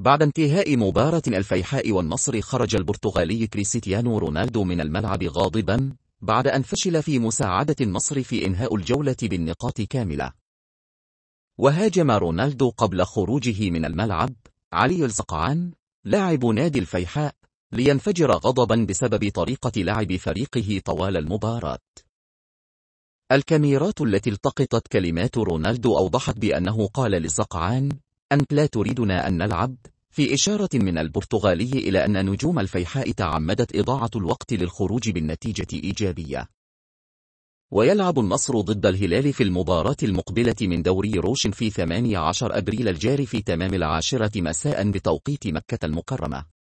بعد انتهاء مباراة الفيحاء والنصر خرج البرتغالي كريستيانو رونالدو من الملعب غاضبا بعد أن فشل في مساعدة النصر في إنهاء الجولة بالنقاط كاملة وهاجم رونالدو قبل خروجه من الملعب علي الزقعان لاعب نادي الفيحاء لينفجر غضبا بسبب طريقة لعب فريقه طوال المباراة الكاميرات التي التقطت كلمات رونالدو أوضحت بأنه قال للزقعان أنت لا تريدنا أن نلعب؟ في إشارة من البرتغالي إلى أن نجوم الفيحاء تعمدت إضاعة الوقت للخروج بالنتيجة إيجابية. ويلعب النصر ضد الهلال في المباراة المقبلة من دوري روش في 18 أبريل الجاري في تمام العاشرة مساء بتوقيت مكة المكرمة.